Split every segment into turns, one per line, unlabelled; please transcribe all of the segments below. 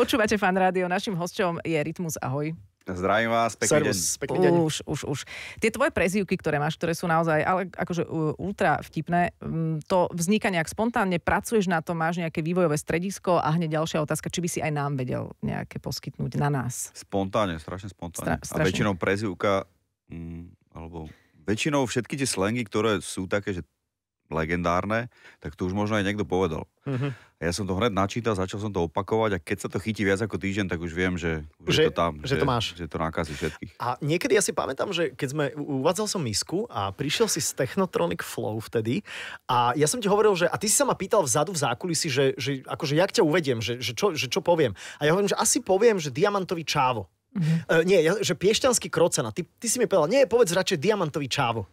Počúvate fan rádio, našim hosťom je Rytmus, ahoj.
Zdravím vás, pekný Servus, deň. Pekný deň. Už,
už, už. Tie tvoje prezývky, ktoré máš, ktoré sú naozaj ale akože e, ultra vtipné, mm, to vzniká nejak spontánne, pracuješ na tom, máš nejaké vývojové stredisko a hneď ďalšia otázka, či by si aj nám vedel nejaké poskytnúť na nás.
Spontánne, strašne spontánne. Stra- strašne. A väčšinou prezývka, mm, alebo väčšinou všetky tie slengy, ktoré sú také, že legendárne, tak to už možno aj niekto povedal. Uh-huh. ja som to hneď načítal, začal som to opakovať a keď sa to chytí viac ako týždeň, tak už viem, že, už že je to tam. Že, že to máš. Že to nákazí všetkých.
A niekedy ja si pamätám, že keď sme, uvádzal som misku a prišiel si z Technotronic Flow vtedy a ja som ti hovoril, že a ty si sa ma pýtal vzadu v zákulisi, že, že akože jak ťa uvediem, že, že, čo, že čo poviem. A ja hovorím, že asi poviem, že diamantový čávo. Uh-huh. Uh, nie, že piešťanský krocena. Ty, ty si mi povedal, nie, povedz radšej diamantový čávo.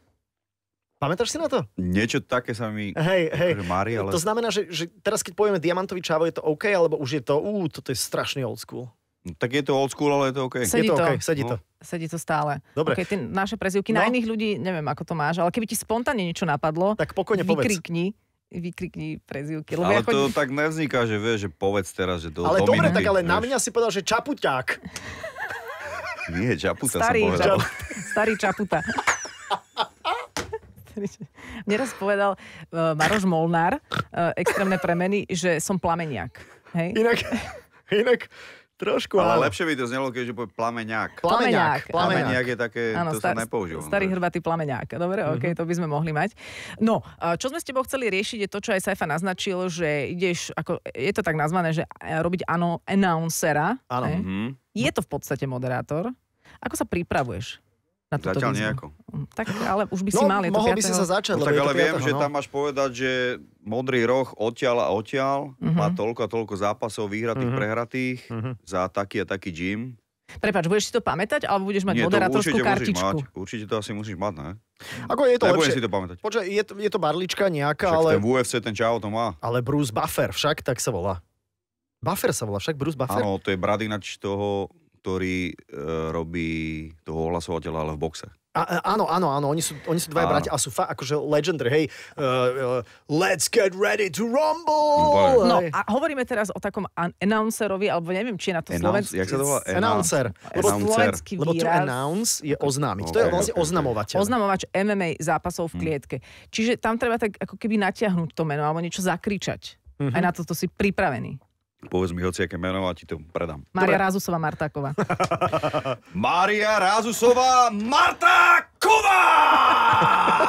Pamätáš si na to?
Niečo také sa mi... Hej, akože hej. Mári, ale... To
znamená, že, že teraz keď povieme diamantový čavo, je to OK, alebo už je to, ú, toto je strašný old school.
No, tak je to old school, ale je to OK. Sedí je to, to. Okay, sedí no. to.
Sedí to stále. Dobre. Okay, ty, naše prezivky no. na iných ľudí, neviem ako to máš, ale keby ti spontánne niečo napadlo, tak pokojne vykrikni. Povedz vykrikni prezivky. ale ja chodím... to tak
nevzniká, že vieš, že povedz teraz, že do Ale do dobre, tak ale vieš. na
mňa si povedal, že Čaputák.
Nie, čaputa starý, som povedal.
Čap, starý čaputa. Neraz povedal uh, Maroš Molnár, uh, extrémne premeny, že som plameniak. Hej? Inak,
inak Trošku, ale... ale lepšie by to znelo, keďže povie plameniak. Plameniak. Plameniak je také, ano, to star, sa nepoužíva. Starý
hrbatý plameniak. Dobre, mm-hmm. OK, mhm. to by sme mohli mať. No, čo sme s tebou chceli riešiť je to, čo aj Saifa naznačil, že ideš, ako, je to tak nazvané, že e, robiť ano, announcera. Áno.
Mm-hmm.
Je to v podstate moderátor. Ako sa pripravuješ? na túto Zatiaľ nejako. Mm, tak, ale už by si no, mal. Je to mohol 5. by si sa začať. No, tak ale 5. viem, no. že tam
máš povedať, že modrý roh odtiaľ a odtiaľ uh-huh. má mhm. toľko a toľko zápasov vyhratých, uh-huh. prehratých uh-huh. za taký a taký gym.
Prepač, budeš si to pamätať, alebo budeš mať Nie, moderátorskú kartičku? Musíš
Mať. Určite to asi musíš mať, ne? Ako je to Nebudem lepšie. si to pamätať.
Počkaj, je, to, je
to barlička nejaká, však ale... ten
UFC, ten čau to má. Ale Bruce Buffer však, tak sa volá.
Buffer sa volá však, Bruce Buffer? Áno,
to je bradinač toho ktorý e, robí toho ohlasovateľa, ale v boxe.
A, e, áno, áno, áno, oni sú, oni sú dvaja bratia a sú fakt akože legendary, hej. Uh, uh, let's get ready to rumble! Hm, no
a hovoríme teraz o takom an- announcerovi, alebo neviem, či je na to Announce, slovenský. Jak sa to volá? Announcer. Lebo, slovenský lebo to
announce je oznámiť. Okay, to je vlastne okay,
oznamovateľ. Oznamovač MMA zápasov v hm. klietke. Hmm. Čiže tam treba tak ako keby natiahnuť to meno, alebo niečo zakričať. Mm-hmm. Aj na toto si pripravený.
Povedz mi hoci, aké meno a ti to predám. Mária
Dobre. Rázusová Martáková.
Mária
Rázusová Martáková!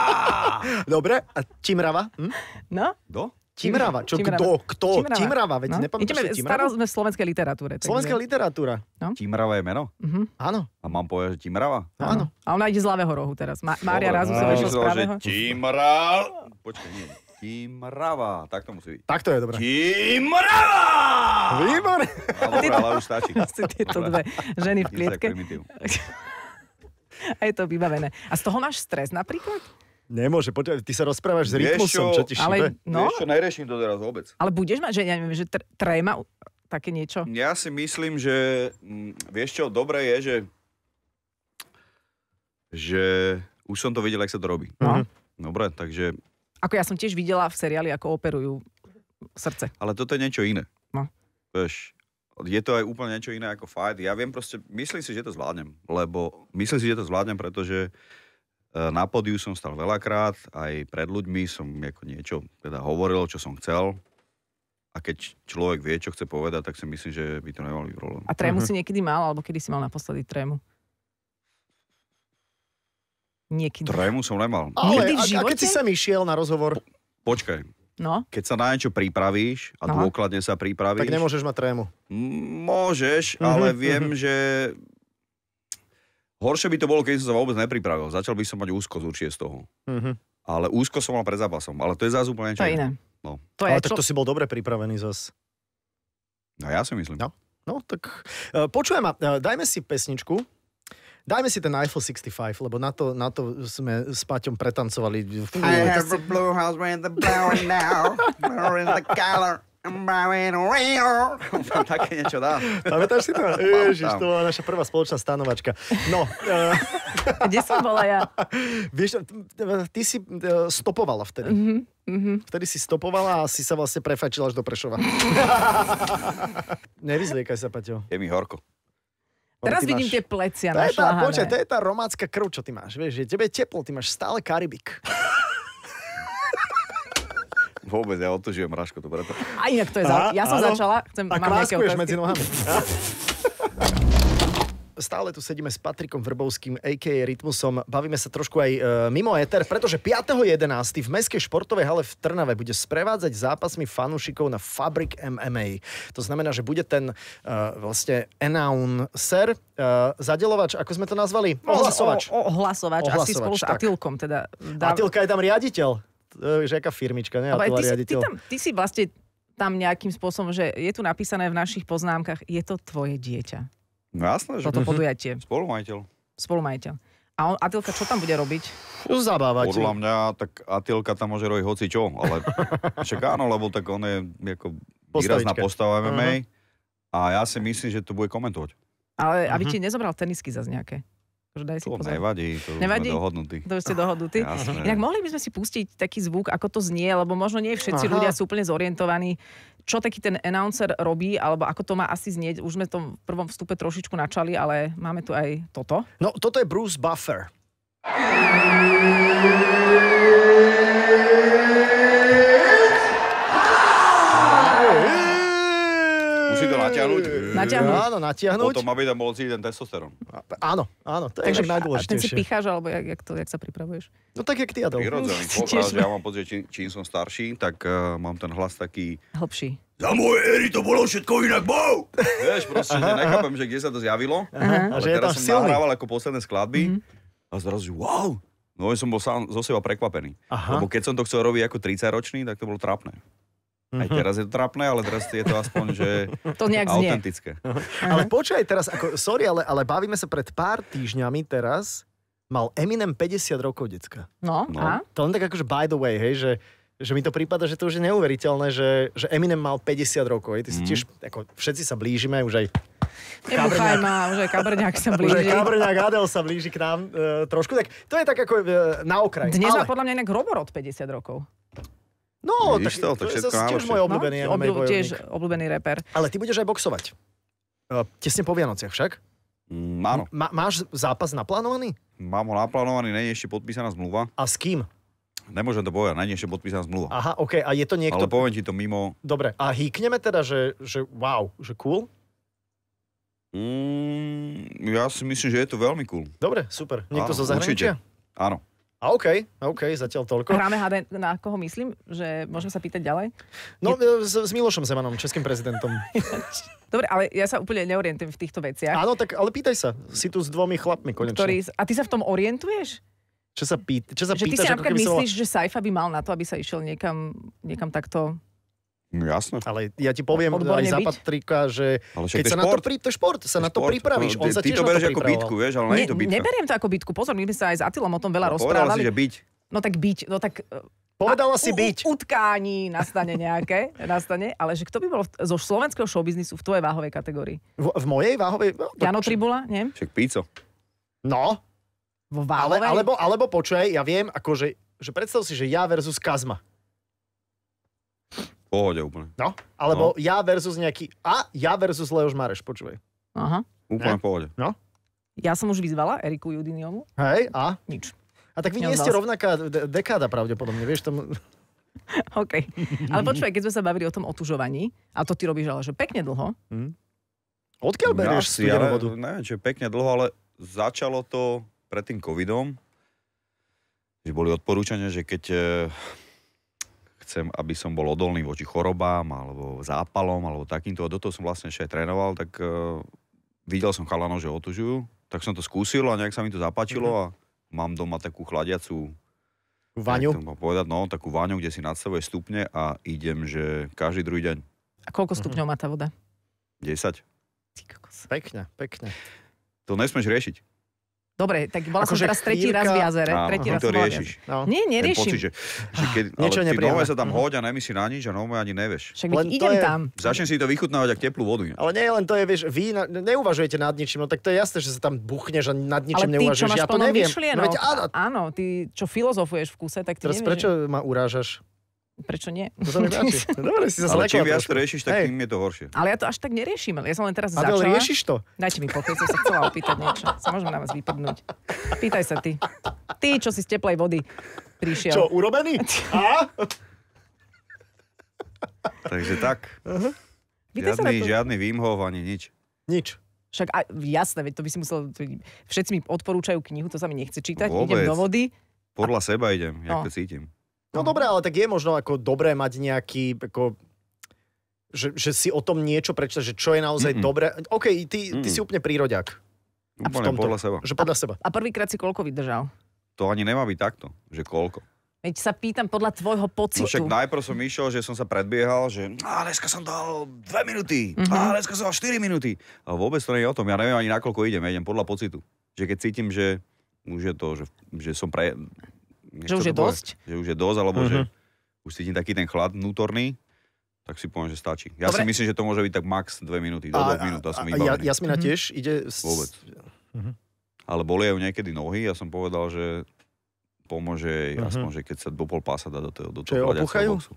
Dobre, a
Čimrava? Hm? No? Do? Čimrava. Čo, Čimrava. kto? Kto? Čimrava, Čimrava veď no? nepamätáš Ideme, Čimrava? Staral
sme v slovenskej literatúre. Takže... Slovenská
literatúra. No? Čimrava je meno? Uh-huh. Áno. A mám povedať, že Čimrava? No, áno.
A ona ide z ľavého rohu teraz. Ma- Mária Rázusová, no, že z pravého.
Čimra... Počkaj, nie. Tímrava, tak to musí byť. Tak to je dobré. Tímrava! Výbor! Dobre, ale už stačí. Asi tieto dve ženy v klietke.
A je to vybavené. A z toho máš stres napríklad?
Nemôže, poď, ty sa rozprávaš
s rytmusom, čo, ti šíbe. Ale, no, Vieš
čo, neriešim to teraz vôbec.
Ale budeš mať, že, ja neviem, že tr- tréma,
také niečo? Ja si myslím, že, m, mm, vieš čo, dobré je, že, že už som to videl, ak sa to robí. No. Mhm. Dobre, takže
ako ja som tiež videla v seriáli, ako operujú srdce.
Ale toto je niečo iné. No. Veš, je to aj úplne niečo iné ako fight. Ja viem proste, myslím si, že to zvládnem, lebo myslím si, že to zvládnem, pretože e, na podiu som stal veľakrát, aj pred ľuďmi som ako niečo teda hovoril, čo som chcel. A keď človek vie, čo chce povedať, tak si myslím, že by to nemalo byť problém. A trému uh-huh. si
niekedy mal, alebo kedy si mal naposledy trému?
Niekedy. Trému som nemal. Ale, v živote? A, a keď si sa išiel na rozhovor? Po, počkaj. No. Keď sa na niečo pripravíš a Aha. No. dôkladne sa pripravíš... Tak nemôžeš mať trému. Môžeš, mm-hmm, ale mhm. viem, mm-hmm. že... Horšie by to bolo, keď som sa vôbec nepripravil. Začal by som mať úzko z určite z toho. Mm-hmm. Ale úzko som mal pred zápasom. Ale to je zase úplne niečo. To je iné. No.
To je ale čo... tak to si bol dobre pripravený zase.
No ja si myslím. No,
no tak eh, počujem ma. Eh, dajme si pesničku. Dajme si ten Eiffel 65, lebo na to, na to sme s Paťom pretancovali. I have a blue
house with the blue now. Where is the color? Tam také niečo dá. Pamätáš
si to? Ježiš, to bola naša prvá spoločná stanovačka. No. E, Kde som bola ja? Vieš, ty si e, stopovala vtedy. Mm-hmm. Mm-hmm. Vtedy si stopovala a si sa vlastne prefačila až do Prešova. Nevyzliekaj sa, Paťo. Je mi
horko.
Teraz vidím máš... tie plecia na je tá, počkaj,
to je tá romácka krv, čo ty máš. Vieš, že tebe je teplo, ty máš stále karibik.
Vôbec, ja otožujem Raško, to preto.
A inak to je... Za... Ja som áno. začala, chcem... A mám kváskuješ medzi nohami. stále tu sedíme s Patrikom Vrbovským, a.k.a. Rytmusom. Bavíme sa trošku aj e, mimo éter, pretože 5.11. v Mestskej športovej hale v Trnave bude sprevádzať zápasmi fanúšikov na Fabrik MMA. To znamená, že bude ten e, vlastne announcer, e, zadelovač, ako sme to nazvali? Ohlasovač. O,
o, ohlasovač, ohlasovač, asi spolu s Atilkom.
Teda dáv... Atilka je tam riaditeľ. To je aká firmička, ne? ty, riaditeľ. Si, ty, tam,
ty si vlastne tam nejakým spôsobom, že je tu napísané v našich poznámkach, je to tvoje dieťa.
No jasné, že... Toto mhm. podujatie. Spolumajiteľ.
Spolumajiteľ. A on, Atilka čo tam bude robiť?
Zabávať. Podľa mňa, tak Atilka tam môže robiť hoci čo, ale však áno, lebo tak on je ako výrazná postava MMA uh-huh. Mhm. a ja si myslím, že to bude komentovať.
Ale aby uh-huh. ti nezobral tenisky zase nejaké? Akože daj si to pozor. nevadí,
to nevadí? sme dohodnutí.
To ste dohodnutí. Jasné. Inak mohli by sme si pustiť taký zvuk, ako to znie, lebo možno nie všetci Aha. ľudia sú úplne zorientovaní, čo taký ten announcer robí, alebo ako to má asi znieť. Už sme to v prvom vstupe trošičku načali, ale máme tu aj toto. No, toto je Bruce Buffer.
musí to natiahnuť. Natiahnuť. Áno, natiahnuť. Potom, aby tam bol celý ten testosterón.
Áno, áno, to je najdôležitejšie. A ten si picháš, alebo jak, jak, to, jak sa pripravuješ? No
tak, jak ty, Adol. Prirodzený. pokaz, hm, Ja mám pocit, čím, čím som starší, tak uh, mám ten hlas taký... Hlbší. Za moje éry to bolo všetko inak, bol! Vieš, proste, aha, nechápem, aha. že kde sa to zjavilo. Aha. A že je tam som silný. nahrával ako posledné skladby mm-hmm. a zrazu, wow! No ja som bol sám zo seba prekvapený. Aha. Lebo keď som to chcel robiť ako 30-ročný, tak to bolo trápne. Aj mhm. teraz je to trápne, ale teraz je to aspoň, že
to nejak znie. autentické. Mhm. Ale počkaj teraz, ako, sorry, ale, ale bavíme sa pred pár týždňami teraz, mal Eminem 50 rokov, decka.
No, no. A?
To len tak akože by the way, hej, že, že mi to prípada, že to už je neuveriteľné, že, že Eminem mal 50 rokov. Hej. Ty si mm. tiež, ako, všetci sa blížime, už aj Kabrňák. Ma, už aj
Kabrňák sa blíži. Už Kabrňák Adel sa blíži k nám e, trošku. Tak to je tak ako e, na okraj. Dnes ale... má podľa mňa inak Roborod od 50 rokov. No, Vidíš tak, to, to, to
je tiež môj obľúbený no, obľú, Tiež
obľúbený reper. Ale ty
budeš
aj boxovať. E, tesne po Vianociach však? Mm, áno. Ma, máš zápas naplánovaný? Mám ho naplánovaný, nie je ešte podpísaná zmluva. A s kým? Nemôžem to povedať, najnižšie podpísaná zmluva.
Aha, OK, a je to niekto... Ale
poviem ti to mimo...
Dobre, a hýkneme teda, že, že wow,
že cool? Mm, ja si myslím, že je to veľmi cool. Dobre, super. Niekto áno, zo zahraničia? Určite. Áno. A OK, OK, zatiaľ toľko. Hráme
HD, na koho myslím, že môžem sa pýtať ďalej?
No, Je... s, s Milošom Zemanom, českým prezidentom. Dobre, ale ja sa úplne neorientujem v týchto veciach. Áno, tak ale pýtaj sa. Si tu s dvomi chlapmi konečne. Ktorý,
a ty sa v tom orientuješ?
Čo sa, pýta, čo sa že pýtaš? Že ty si napríklad myslíš, bola...
že Saifa by mal na to, aby sa išiel niekam, niekam takto
No Jasné. Ale ja ti poviem Odborne aj za Patrika, že keď sa šport. na to, pri, to šport, sa na to šport. pripravíš, on sa tiež to berieš ako bitku, vieš, ale nie je to bitka.
Neberiem to ako bitku, pozor, my sme sa aj s Atilom o tom veľa no, rozprávali. si, že byť. No tak byť, no tak e, Povedala si byť. utkání nastane nejaké, nastane, ale že kto by bol zo slovenského showbiznisu v tvojej váhovej kategórii? V, v mojej váhovej? No, to, Jano Tribula, nie? Však Píco.
No. Vo váhovej? Ale, alebo, alebo počuj, ja viem, akože, že predstav si, že ja versus Kazma
pohode úplne. No,
alebo no. ja versus nejaký... A ja versus Leoš Mareš, počúvaj.
Aha. Úplne ne? pohode. No.
Ja som už vyzvala Eriku Judiniomu.
Hej, a? Nič. A tak vy nie ste rovnaká de- dekáda pravdepodobne, vieš, tam...
OK. Ale počúvaj, keď sme sa bavili o tom otužovaní, a to ty robíš ale že pekne dlho.
Hmm. Odkiaľ no berieš ja studenú vodu? Neviem, čo je pekne dlho, ale začalo to pred tým covidom, že boli odporúčania, že keď eh, chcem, aby som bol odolný voči chorobám alebo zápalom alebo takýmto. A do toho som vlastne ešte aj trénoval, tak uh, videl som chalano, že otužujú. Tak som to skúsil a nejak sa mi to zapáčilo mm-hmm. a mám doma takú chladiacu Vaňu? povedať, no, takú vaňu, kde si nadstavuje stupne a idem, že každý druhý deň.
A koľko mhm. stupňov mm-hmm. má tá voda? 10. Pekne, pekne.
To nesmeš riešiť.
Dobre, tak bola Ako som akože teraz tretí chvíľka... raz v jazere. Áno, tretí raz to riešiš. No. Nie, neriešim. pocit,
že, že keď, Niečo ale nové sa tam hoď a nemyslíš na nič a nové ani nevieš. Však len idem je... tam. Začnem si to vychutnávať ako teplú vodu. Ne?
Ale nie, len to je, vieš, vy na, neuvažujete nad ničím, no tak to je jasné, že sa tam buchneš a nad ničím ale ty, neuvažuješ.
Čo máš ja to neviem.
No, veď, áno. áno, ty čo filozofuješ v kuse, tak ty Teraz nevieš, prečo že... ma urážaš? Prečo nie? To sa mi páči. Dobre, si sa Ale čím viac to riešiš, tak tým je to horšie. Ale ja to až tak neriešim. Ja som len teraz Adel, začala. riešiš to? Dajte mi pokoj, som sa chcela opýtať niečo. Sa môžem na vás vypadnúť. Pýtaj sa ty. Ty, čo si z teplej vody prišiel. Čo, urobený? A?
Takže tak. Uh-huh. Žiadny, žiadny výmhov ani nič.
Nič. Však a, jasné, veď to by si musel... Všetci mi odporúčajú knihu, to sa mi nechce čítať. Vôbec. Idem do vody.
Podľa a... seba idem, jak no. to cítim.
No dobre, ale
tak je možno ako dobré mať nejaký, ako, že, že si o tom niečo prečítaš, že čo je naozaj Mm-mm. dobré. OK, ty, ty Mm-mm. si úplne príroďak. Úplne tomto. podľa seba. Že podľa seba.
A prvýkrát si koľko vydržal?
To ani nemá byť takto, že koľko.
Veď sa pýtam podľa tvojho
No však najprv som išiel, že som sa predbiehal, že no, a dneska som dal 2 minúty, mm-hmm. a dneska som dal 4 minúty. A vôbec to nie je o tom, ja neviem ani koľko idem, ja idem podľa pocitu. Že keď cítim, že už je to, že, že som pre, že už je povie, dosť? Že už je dosť, alebo uh-huh. že mhm. už cítim taký ten chlad vnútorný, tak si poviem, že stačí. Ja Dobre. si myslím, že to môže byť tak max 2 minúty, do 2 minút a a, a Ja, jasmina mm-hmm. tiež
ide... S... Vôbec.
Uh-huh. Ale boli aj niekedy nohy, ja som povedal, že pomôže jej uh-huh. aspoň, že keď sa do pol pása dá do toho, do toho hľadiacieho boxu.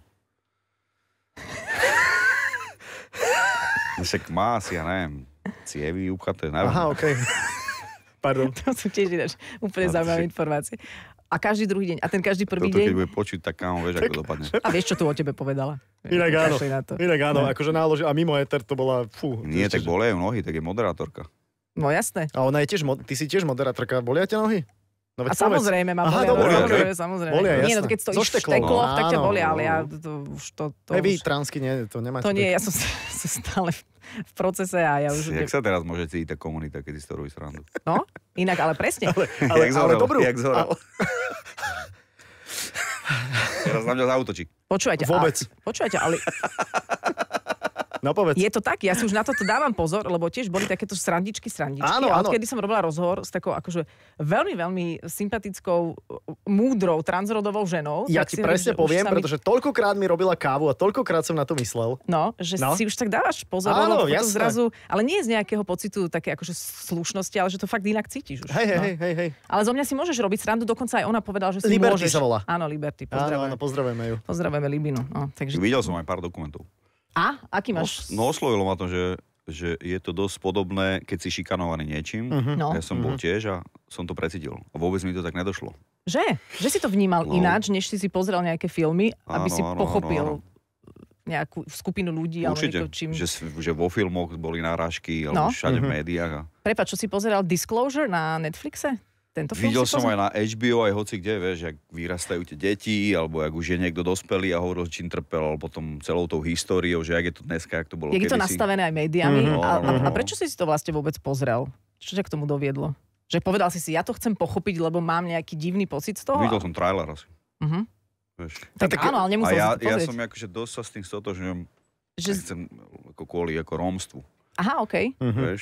No však má asi, ja neviem, cievy upchaté, neviem. Aha,
okej. Okay. Pardon. To sú tiež ináč úplne zaujímavé informácie. A každý druhý deň. A ten každý prvý Toto, deň. Keď
bude počuť, tak kámo, vieš, tak... ako dopadne. A
vieš, čo tu o tebe povedala? Inak áno,
inak áno, akože
a mimo Eter to bola, fú. Nie, tak bolia nohy, tak je moderátorka.
No jasné. A ona je tiež, ty si tiež moderátorka, bolia ťa nohy? No, a samozrejme ma bolia. Aha, dobre, dobre, okay. samozrejme. Bolia, jasné. Nie, no, keď to so šteklom, šteklo, no, tak ťa bolia, ale ja
to, už to... to Heavy, už... transky, nie, to nemáte. To nie, ja som, som stále v procese a ja už... Jak
sa teraz môže cítiť tá komunita, keď si to robí srandu?
No, inak, ale presne.
ale, ale, ale dobrú. Jak zhoral. teraz na mňa zautočí.
Počúvajte, Vôbec. Ale, počúvajte, ale No povedz. Je to tak, ja si už na toto dávam pozor, lebo tiež boli takéto srandičky, srandičky. Áno, áno. Odkedy som robila rozhovor s takou akože veľmi, veľmi sympatickou, múdrou, transrodovou ženou. Ja ti presne hovorím, poviem, pretože
toľkokrát mi robila kávu a toľkokrát som na to myslel. No, že no. si už
tak dávaš pozor, áno, lebo zrazu, ale nie z nejakého pocitu také akože slušnosti, ale že to fakt inak cítiš už. Hej, no. hej, hej, hej. Ale zo mňa si môžeš robiť srandu, dokonca aj ona povedala, že si Liberty môžeš. sa volá. Áno, Liberty, pozdravujeme.
Áno, áno,
pozdravujeme ju. Pozdravujeme Libinu. No, takže... Videl som aj pár dokumentov.
A? Aký máš?
No, oslovilo ma to, že, že je to dosť podobné, keď si šikanovaný niečím. Uh-huh. No. Ja som uh-huh. bol mhm. tiež a som to precítil. A vôbec mi to tak nedošlo.
Že? Že si to vnímal no. ináč, než si si pozrel nejaké filmy,
áno, aby si áno, pochopil áno, áno
nejakú skupinu ľudí. Určite, alebo
čím... že, že vo filmoch boli náražky, alebo no. všade uh-huh. v mhm. médiách. A...
Prepač, čo si pozeral Disclosure na Netflixe? Tento Videl som pozna? aj na
HBO, aj hoci kde, vieš, ak vyrastajú tie deti, alebo ak už je niekto dospelý a hovoril, čím trpel potom celou tou históriou, že ak je to dneska, ak to bolo Je kedysi. to nastavené
aj médiami. Mm-hmm. A, a, a mhm. prečo si si to vlastne vôbec pozrel? Čo ťa k tomu doviedlo? Že povedal si si, ja to chcem pochopiť, lebo mám nejaký divný pocit z toho? Videl som trailer asi. Mm-hmm. Tak, tak áno, ale nemusel a ja, si to Ja som
akože dosť sa s tým stotožňujem. Že... Chcem, ako kvôli ako rómstvu. Aha, okej. Uh-huh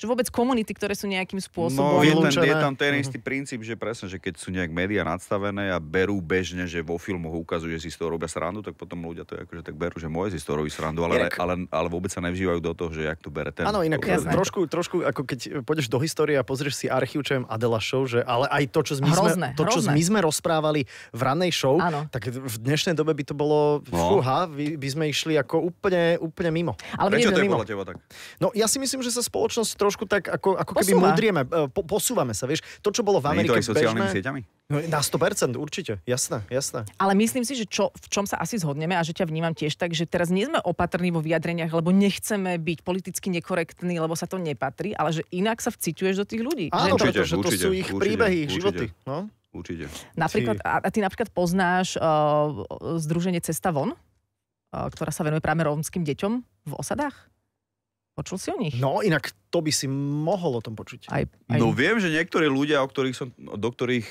že vôbec komunity, ktoré sú nejakým spôsobom... No, je, ten, je tam ten
istý uh-huh. princíp, že presne, že keď sú nejak médiá nadstavené a berú bežne, že vo filmoch ukazuje že si z toho robia srandu, tak potom ľudia to akože tak berú, že moje si z toho robí srandu, ale, inak... ale, ale, vôbec sa nevžívajú do toho, že jak to bere ten. Áno, inak ja no. trošku,
trošku, ako keď pôjdeš do histórie a pozrieš si archív, čo je Adela show, že ale aj to, čo sme, hrozné, to, čo hrozné. my sme rozprávali v ranej show, ano. tak v dnešnej dobe by to bolo, no. fúha, by, by, sme išli ako úplne, úplne mimo. Ale Prečo to mimo? Teba tak? No ja si myslím, že sa spoločnosť trošku tak, ako, ako keby Posúva. mudrieme, e, po, posúvame sa, vieš. To, čo bolo v Amerike Nie to aj sociálnymi sieťami? No, na 100%, určite, jasné, jasné.
Ale myslím si, že čo, v čom sa asi zhodneme a že ťa vnímam tiež tak, že teraz nie sme opatrní vo vyjadreniach, lebo nechceme byť politicky nekorektní, lebo sa to nepatrí, ale že inak sa vciťuješ do tých ľudí. Áno, že to, určite, že to určite, sú ich určite, príbehy, ich určite. životy. No? Určite. Napríklad, a ty napríklad poznáš uh, Združenie Cesta von, uh, ktorá sa venuje práve rómskym deťom v osadách? Počul si o nich? No, inak to by si mohol o tom počuť. Aj, aj... No
viem, že niektorí ľudia, o ktorých som, do ktorých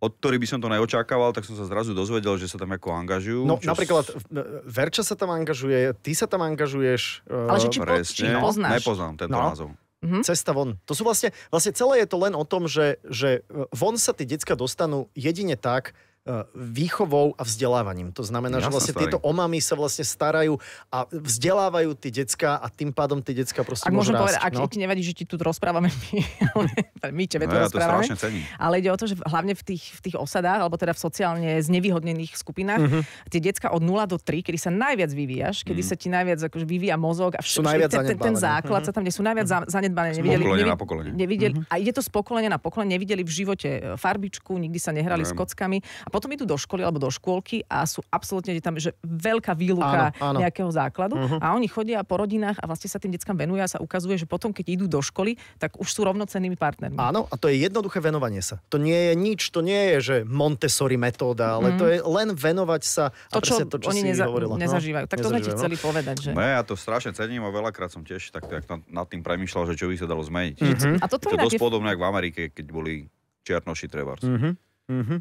od ktorých by som to neočakával, tak som sa zrazu dozvedel, že sa tam ako angažujú. No čo... napríklad e,
Verča sa tam angažuje, ty sa tam angažuješ. E, Ale že či, po, no, či poznáš? Nepoznám tento no. názov. Mm-hmm. Cesta von. To sú vlastne, vlastne celé je to len o tom, že, že e, von sa tie decka dostanú jedine tak, E, výchovou a vzdelávaním. To znamená, ja že vlastne tieto omamy sa vlastne starajú a vzdelávajú tie decka a tým pádom tie decka proste ak môžu rásť, Ak no? ti
nevadí, že ti tu rozprávame my, my tebe no, tu ja rozprávame. To ale ide o to, že hlavne v tých, v tých osadách, alebo teda v sociálne znevýhodnených skupinách, mm-hmm. tie decka od 0 do 3, kedy sa najviac vyvíjaš, kedy mm-hmm. sa ti najviac akože vyvíja mozog a všetko, ten, ten, ten základ mm-hmm. sa tam, kde sú najviac mm-hmm. zanedbané, nevideli, nevideli, nevideli mm-hmm. a ide to z pokolenia na pokolenie, nevideli v živote e, farbičku, nikdy sa nehrali s kockami potom idú do školy alebo do škôlky a sú absolútne tam, že veľká výluka áno, áno. nejakého základu. Uh-huh. A oni chodia po rodinách a vlastne sa tým deckám venujú a sa ukazuje, že potom, keď idú do školy, tak už sú rovnocennými partnermi. Áno, a to je jednoduché venovanie sa.
To nie je nič, to nie je, že Montessori metóda, ale mm. to je
len venovať sa. A to, čo, to, čo oni neza- hovorila. No. nezažívajú. No, tak to sme ti no. chceli povedať. Že... Ne,
ja to strašne cením a veľakrát som tiež tak, tak nad tým premýšľal, že čo by sa dalo zmeniť. Mm-hmm. A toto je to dosť je... podobné, ako v Amerike, keď boli čiarnoši trebárs.
Mm-hmm. Mhm.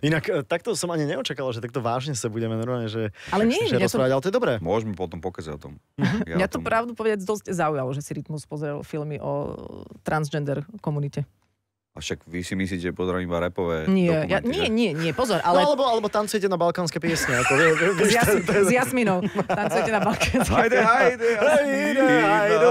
Inak e, takto som ani neočakal, že takto vážne sa budeme
normálne, že, ale nie, že ja to... ale to je dobré. Môžeme potom pokazať o tom.
Mhm. ja, ja to tom... pravdu povedať dosť zaujalo, že si Rytmus pozrel filmy o transgender komunite.
A však vy si myslíte, že pozerám iba repové nie, ja,
nie, nie, nie, pozor, ale... No, alebo, alebo tancujete na balkánske piesne, ako... s, jas, ten... s Jasminou, tancujete na balkánske piesne. hajde, hajde, hajde.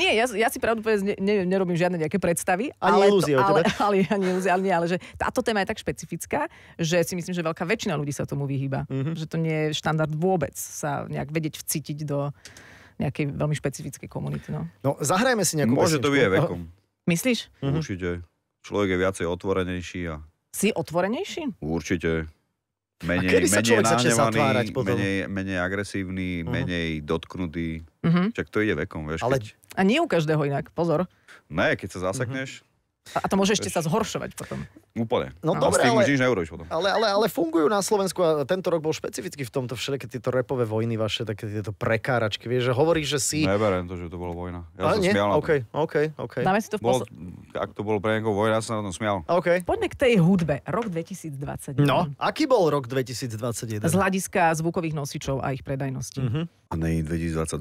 Nie, ja, ja si pravdu povedz, ne, ne, nerobím žiadne nejaké predstavy. Ani ale ilúzie to, ale, ale, ale, ilúzie, ale ale že táto téma je tak špecifická, že si myslím, že veľká väčšina ľudí sa tomu vyhýba. Mm-hmm. Že to nie je štandard vôbec sa nejak vedieť vcítiť do nejakej veľmi špecifickej komunity. No,
no zahrajme si nejakú Môže pesničku. to byť vekom. Myslíš? Mm-hmm človek je viacej otvorenejší. A...
Si otvorenejší?
Určite.
Menej, a kedy sa menej potom?
menej, menej agresívny, uh-huh. menej dotknutý. Uh-huh. Však to ide vekom, vieš. Ale... Keď...
A nie u každého inak, pozor.
Ne, keď sa zasekneš, uh-huh
a to môže ešte sa zhoršovať
potom. Úplne. No, no dobre, ale, nič potom.
Ale, ale, ale fungujú na Slovensku a tento rok bol špecificky
v tomto všetky tieto repové vojny vaše, také tieto
prekáračky, vieš, že hovoríš, že si... Neberiem to, že to bolo vojna. Ja a, som nie? smial okay, okay, okay. Dáme si to v posl- bol, Ak to bolo pre niekoho vojna, ja som na tom smial.
Okay. Poďme k tej hudbe. Rok 2021. No,
aký bol rok 2021? Z
hľadiska zvukových nosičov a ich predajnosti. Uh-huh.
A nej 2022?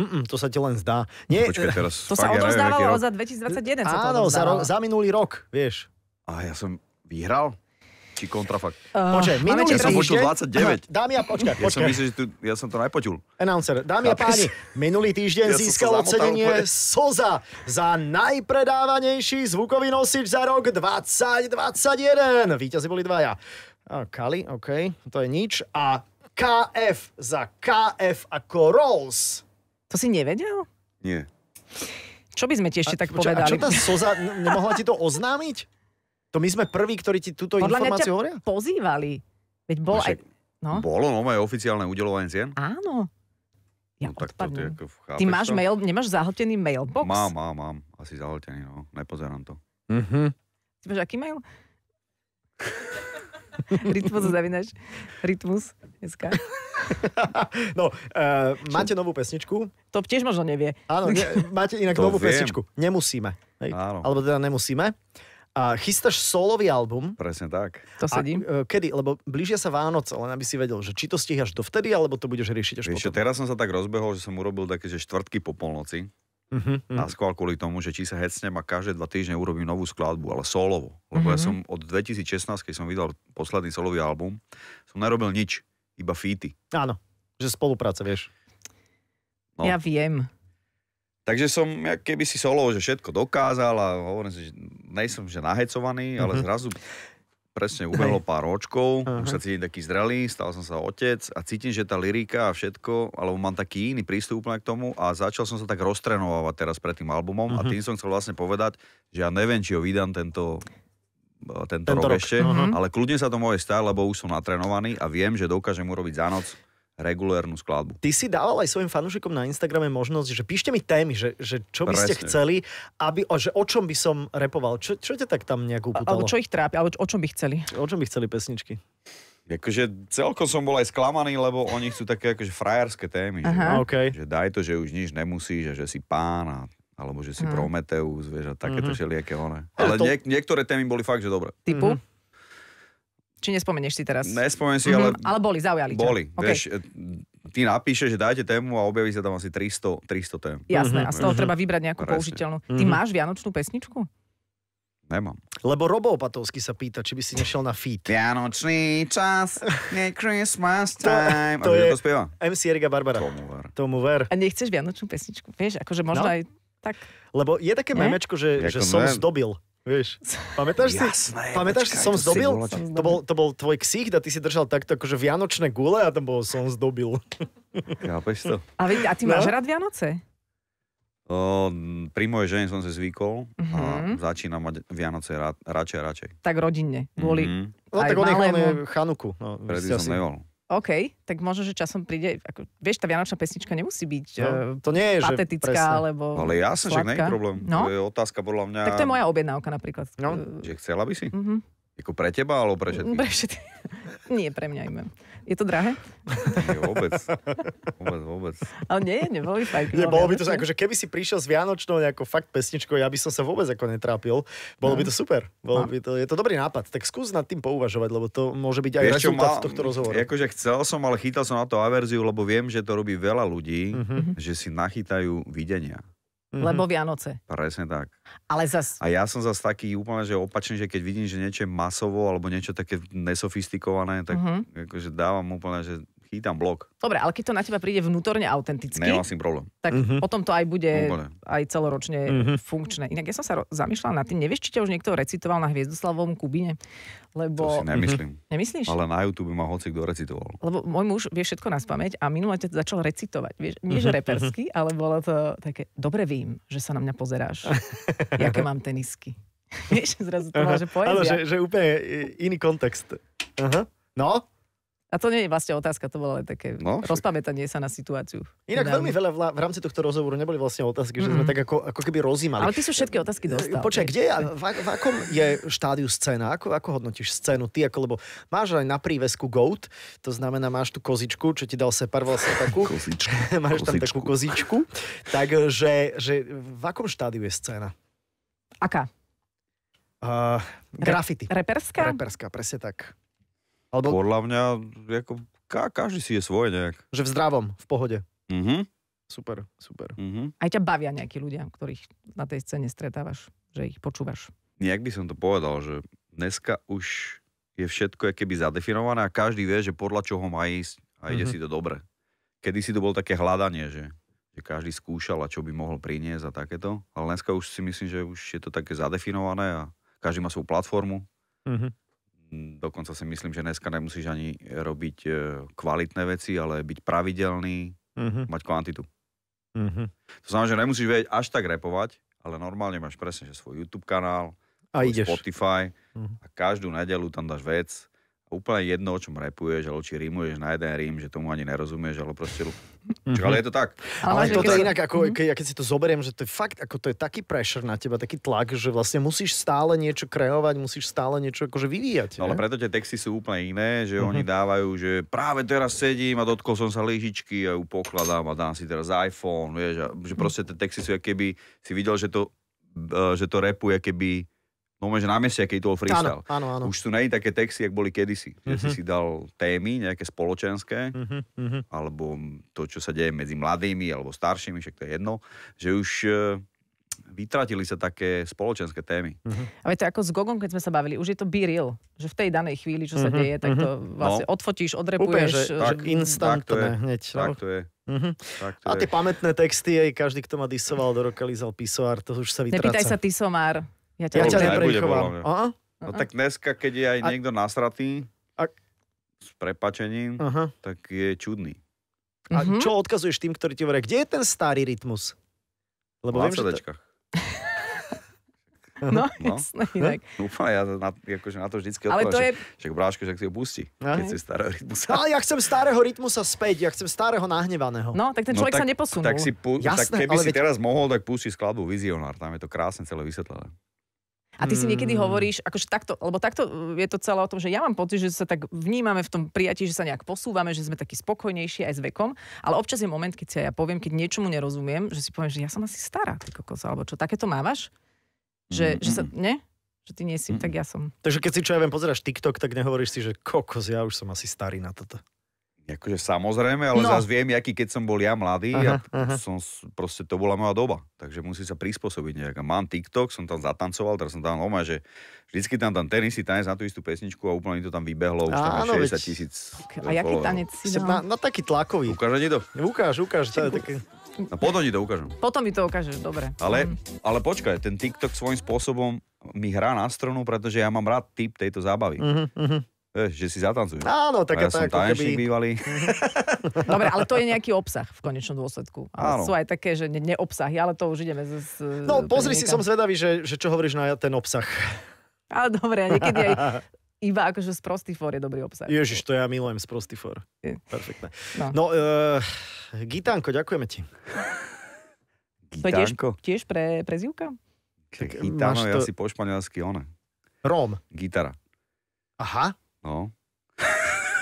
Mm-mm, to sa ti len zdá. Nie, no Počkaj, teraz to sa odovzdávalo za
2021. Sa Áno, za, ro- za minulý
rok, vieš.
A ja som vyhral? Či kontrafakt? Uh, Počkaj, minulý ja som počul 29. Aha, dámy a počkaj, počkaj. Ja som myslel, že tu, ja som to najpočul.
Announcer, dámy a páni,
minulý týždeň ja získal ocenenie
SOZA za najpredávanejší zvukový nosič za rok 2021. Výťazí boli dvaja. A Kali, OK, to je nič. A KF za KF ako Rolls to si nevedel? Nie. Čo by sme ti ešte a, tak poča, povedali? A čo tá Soza, nemohla ti to oznámiť? To my
sme prví, ktorí ti túto Podľa informáciu hovoria? pozývali. Veď bol no Však, aj... No?
Bolo nové oficiálne udelovanie cien? Áno. Ja no, tak to, ty, ako, ty máš to?
mail, nemáš zahltený mailbox? Mám,
mám, mám. Asi zahltený, no. Nepozerám to. Mhm.
Ty máš aký mail? Rytmus zavinač. Rytmus. Dneska. No, uh, máte novú pesničku? To tiež možno nevie.
Áno, ne, máte inak to novú viem. pesničku. Nemusíme. Hej? Áno. Alebo teda nemusíme. A chystáš solový album.
Presne tak.
To sedím. A, eh, kedy? Lebo blížia sa Vánoce, len aby si vedel, že či to stíhaš dovtedy, alebo to budeš riešiť až Víš, potom.
Teraz som sa tak rozbehol, že som urobil také, že štvrtky po polnoci.
Uh-huh, A skôr
kvôli tomu, že či sa hecnem a každé dva týždne urobím novú skladbu, ale solovo. Lebo uh-huh. ja mhm. som od 2016, keď som vydal posledný solový album, som nerobil nič, iba feety. Áno, že spolupráca, vieš.
No. Ja viem.
Takže som, ja keby si solo, že všetko dokázal a hovorím si, že nejsem že nahecovaný, ale mm-hmm. zrazu presne ubehlo Hej. pár ročkov, uh-huh. už sa cítim taký zrelý, stal som sa otec a cítim, že tá lyrika a všetko, alebo mám taký iný prístup úplne k tomu a začal som sa tak roztrenovať teraz pred tým albumom uh-huh. a mhm. tým som chcel vlastne povedať, že ja neviem, či ho vydám tento e, tento, tento rok, rok ešte, uh-huh. ale kľudne sa to môže stať, lebo už som natrenovaný a viem, že dokážem urobiť za noc regulérnu skladbu.
Ty si dával aj svojim fanúšikom na Instagrame možnosť, že píšte mi témy, že, že čo by Presne. ste chceli, aby, že o čom by som repoval. Čo, čo ťa tak tam nejak upútalo? Alebo čo ich trápi, alebo o čom by chceli. O čom by chceli pesničky?
Akože celkom som bol aj sklamaný, lebo oni chcú také akože frajerské témy. Aha. Že, okay. že daj to, že už nič nemusíš a že si pán a alebo že si hmm. Prometeus, vieš, a takéto mm-hmm. všelijaké one. Ale to... niek- niektoré témy boli fakt, že dobré.
Typu? Mm-hmm. Či nespomeneš si teraz? Nespomeniem si, mhm. ale... Mm-hmm, ale boli, zaujali ťa. Boli, okay. vieš,
ty napíšeš, že dajte tému a objaví sa tam asi 300, 300 tém. Jasné, a z toho mm-hmm. treba
vybrať nejakú Presne. použiteľnú. Mm-hmm. Ty mhm. máš vianočnú pesničku?
Nemám. Lebo
Robo Opatovský sa pýta, či by si nešiel na feed. Vianočný čas,
nie Christmas
time. To, to a je to spieva? MC Erika Barbara. Tomu ver.
Tomu ver. A nechceš Vianočnú pesničku? Vieš, akože možno no. aj tak. Lebo je také nie? memečko, že, že som
zdobil. Vieš, pamätáš si, Jasné, pamätáš počkaj, si som, to zdobil? Si To bol, to bol tvoj ksich a ty si držal takto akože vianočné gule a tam bol som zdobil.
Chápeš to? A,
vy, a ty no? máš rád
Vianoce?
O, pri mojej žene som sa zvykol uh-huh. a mhm. začínam mať Vianoce rád, radšej radšej.
Tak rodinne, kvôli mm-hmm.
No tak on je
Chanuku. No, Predtým som si... nebol. OK, tak možno, že časom príde, ako, vieš, tá vianočná pesnička nemusí byť no, eh, to nie je, patetická, že alebo Ale jasne, že nie je problém. No? To
je otázka podľa mňa. Tak to je
moja objednávka napríklad. No.
Eh, že chcela by si? Mm-hmm. Jako pre teba, alebo pre všetkých?
Pre všetkých. Nie, pre mňa iba. Je to drahé? Nie,
vôbec. Vôbec, vôbec.
Ale nie, nebolo by fajn. Nebolo bolo by to, akože keby
si prišiel s Vianočnou nejakou fakt pesničkou, ja by som sa vôbec ako netrápil. Bolo no. by to super. Bolo no. by to, je to dobrý nápad. Tak skús nad tým pouvažovať, lebo to môže byť aj Vieš, rezultát ma, tohto rozhovoru.
Akože chcel som, ale chytal som na to averziu, lebo viem, že to robí veľa ľudí, mm-hmm. že si nachytajú videnia.
Mm-hmm. Lebo Vianoce.
Presne tak. Ale zas... A ja som zase taký úplne, že opačný, že keď vidím, že niečo je masovo alebo niečo také nesofistikované, tak mm-hmm. akože dávam úplne, že Chytám blok.
Dobre, ale keď to na teba príde vnútorne autenticky, Nemám s tým problém. tak uh-huh. Mhm. potom to aj bude Úplne. aj celoročne uh-huh. funkčné. Inak ja som sa ro- zamýšľala nad tým, nevieš, či ťa už niekto recitoval na Hviezdoslavovom Kubine? Lebo... To si nemyslím. Uh-huh. Nemyslíš? Ale
na YouTube ma hoci kto recitoval.
Lebo môj muž vie všetko na spameť a minule ťa začal recitovať. Vieš, nie že uh-huh. repersky, ale bolo to také, dobre vím, že sa na mňa pozeráš, jaké mám tenisky. Vieš, zrazu to má, že poézia. Ale že, že úplne iný kontext. Aha. No? A to nie je vlastne otázka, to bolo len také no, rozpamätanie sa na situáciu. Inak Nedávne. veľmi veľa
vla, v rámci tohto rozhovoru neboli vlastne otázky, mm. že sme mhm. tak ako, ako keby rozímali. Ale ty sú všetky otázky e, dostal. Počkaj, kde je, v, v akom je štádiu scéna? Ako, ako hodnotíš scénu ty? Ako, lebo máš aj na prívesku goat, to znamená máš tú kozičku, čo ti dal separ vlastne takú. kozičku. máš kozičku. tam takú kozičku. Takže že v akom štádiu je scéna? Aká? Uh, graffiti. Re- reperská? Reperská, presne tak.
Alebo... Podľa mňa, ako, ka, každý si je svoj nejak. Že v zdravom, v pohode. Mm-hmm. Super, super. Mm-hmm.
Aj ťa bavia nejakí ľudia, ktorých na tej scéne stretávaš, že ich počúvaš.
Nejak by som to povedal, že dneska už je všetko je keby zadefinované a každý vie, že podľa čoho má ísť a ide mm-hmm. si to dobre. Kedy si to bolo také hľadanie, že že každý skúšal a čo by mohol priniesť a takéto. Ale dneska už si myslím, že už je to také zadefinované a každý má svoju platformu. Mm-hmm. Dokonca si myslím, že dneska nemusíš ani robiť e, kvalitné veci, ale byť pravidelný, uh-huh. mať kvantitu. Uh-huh. To znamená, že nemusíš vedieť až tak repovať, ale normálne máš presne že svoj YouTube kanál, a ideš. Spotify uh-huh. a každú nedelu tam dáš vec, úplne jedno, o čom repuješ, alebo či rímuješ na jeden rím, že tomu ani nerozumieš, ale proste... Mm-hmm. Čo, ale je to tak. Ale, ale toto je
inak, ako, mm-hmm. keď, keď si to zoberiem, že to je fakt, ako to je taký pressure na teba, taký tlak, že vlastne musíš stále niečo kreovať, musíš stále niečo akože vyvíjať. No,
ale preto tie texty sú úplne iné, že mm-hmm. oni mhm. dávajú, že práve teraz sedím a dotkol som sa lyžičky a ju pokladám a dám si teraz iPhone, vieš, a, že mhm. proste tie texty sú, keby si videl, že to, e, že to repuje, keby No, že na mesiac, keď to freestyle. Áno, áno, áno. Už sú nej také texty, ak boli kedysi. Mm-hmm. si mhm. si dal témy, nejaké spoločenské, mm-hmm. alebo to, čo sa deje medzi mladými alebo staršími, však to je jedno, že už eh, vytratili sa také spoločenské témy. Uh-huh.
A viete, ako s Gogom, keď sme sa bavili, už je to biril, že v tej danej chvíli, čo sa uh-huh. deje, tak to no. vlastne no. odfotíš, odrepuješ. Úplne, že, tak, instantné
no. tak to je, hneď. Tak to je. Uh-huh. Tak to a tie pamätné texty, aj každý, kto ma disoval
do roka, pisoár, to
už sa
vytráca. Nepýtaj sa, ty somár. Ja ťa, ja ťa
neprechovám. No tak dneska, keď je aj a... niekto nasratý, a... s prepačením, Aha. tak je čudný.
A mm-hmm. čo odkazuješ tým, ktorí ti hovoria, kde je ten starý rytmus?
Lebo viem, že to...
No, no. inak.
Dúfam, ja na, akože na to vždycky Ale to je... Však bráško, však si ho pustí, Aj. No. keď si starého rytmusa. Ale
ja chcem starého rytmusa späť, ja chcem starého nahnevaného. No, tak ten no človek no, tak, sa neposunul. Tak, si pu- jasné, tak keby si veď... teraz
mohol, tak pustí skladbu Vizionár, tam je to krásne celé vysvetlené. A ty si niekedy hmm. hovoríš,
akože takto, lebo takto uh, je to celé o tom, že ja mám pocit, že sa tak vnímame v tom prijatí, že sa nejak posúvame, že sme takí spokojnejší aj s vekom, ale občas je moment, keď si ja poviem, keď niečomu nerozumiem, že si poviem, že ja som asi stará, ty kokos, alebo čo, takéto mávaš? Že, mm-hmm. že sa, ne? Že ty nie si, mm-hmm. tak ja som.
Takže keď si čo ja viem, pozeráš TikTok, tak nehovoríš si, že kokos, ja už som asi starý na toto.
Akože samozrejme, ale no. zase viem, aký keď som bol ja mladý aha, a aha. som, proste to bola moja doba. Takže musí sa prispôsobiť nejak. Mám TikTok, som tam zatancoval, teraz som tam doma, že vždycky tam tam si tanec na tú istú pesničku a úplne mi to tam vybehlo, už tam 60 tisíc. A jaký tanec si dal? Na, na taký tlakový. Ukáže ti to? Ukáž, ukáž. Tá, taký... No potom ti to ukážem.
Potom mi to ukážeš, dobre.
Ale, mhm. ale počkaj, ten TikTok svojím spôsobom mi hrá na stranu, pretože ja mám rád typ tejto zábavy. Uh-huh, uh-huh. Eh, že si zatancujú. Áno, tak a ja som ako keby... bývalý.
Dobre, ale to je nejaký obsah v konečnom dôsledku. Áno. Sú aj také, že ne, neobsahy, ale to už ideme z... z no, pozri si, som
zvedavý, že, že čo hovoríš na ten obsah.
Ale dobre, niekedy aj iba akože sprostý for je dobrý obsah.
Ježiš, to ja milujem sprostý for. Perfektné. No, no uh, Gitánko, ďakujeme ti. Gitánko?
To tiež, tiež pre, pre Zivka?
Gitáno je to... asi po španielsky one. Róm. Gitara. Aha, No.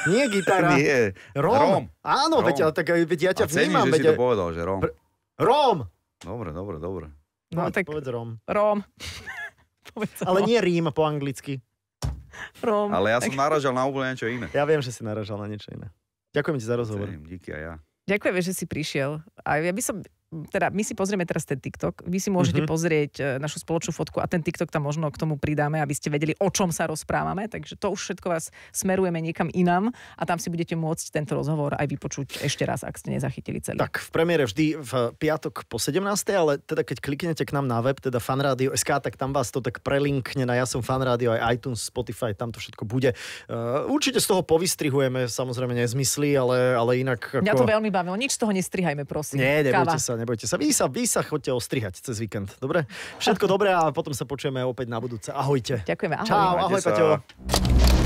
Nie gitara. Nie. Róm. Róm. Áno, Róm. Veď, ale tak veď ja ťa a vnímam. že veď, si to povedal, že Róm. Pr- Róm! Dobre, dobre, dobre.
No, no tak povedz Róm. Róm. povedz ale nie Rím po anglicky.
Róm.
Ale ja som naražal na úplne niečo iné. Ja viem, že si naražal na niečo iné. Ďakujem ti za rozhovor. Cením, díky a ja.
Ďakujem, že si prišiel. A ja by som teda my si pozrieme teraz ten TikTok, vy si môžete mm-hmm. pozrieť e, našu spoločnú fotku a ten TikTok tam možno k tomu pridáme, aby ste vedeli, o čom sa rozprávame, takže to už všetko vás smerujeme niekam inam a tam si budete môcť tento rozhovor aj vypočuť ešte raz, ak ste nezachytili celý. Tak,
v premiére vždy v piatok po 17. ale teda keď kliknete k nám na web, teda SK, tak tam vás to tak prelinkne na Ja som fanradio, aj iTunes, Spotify, tam to všetko bude. E, určite z toho povystrihujeme, samozrejme nezmysly, ale, ale inak... Ako... Mňa to veľmi
bavilo, nič z toho nestrihajme, prosím. Nie, nebojte sa,
nebojte sa. Vy sa, vy sa chodte ostrihať cez víkend, dobre? Všetko dobré a potom sa počujeme opäť na budúce. Ahojte. Ďakujeme, ahoj. Čau, ahoj, Paťo.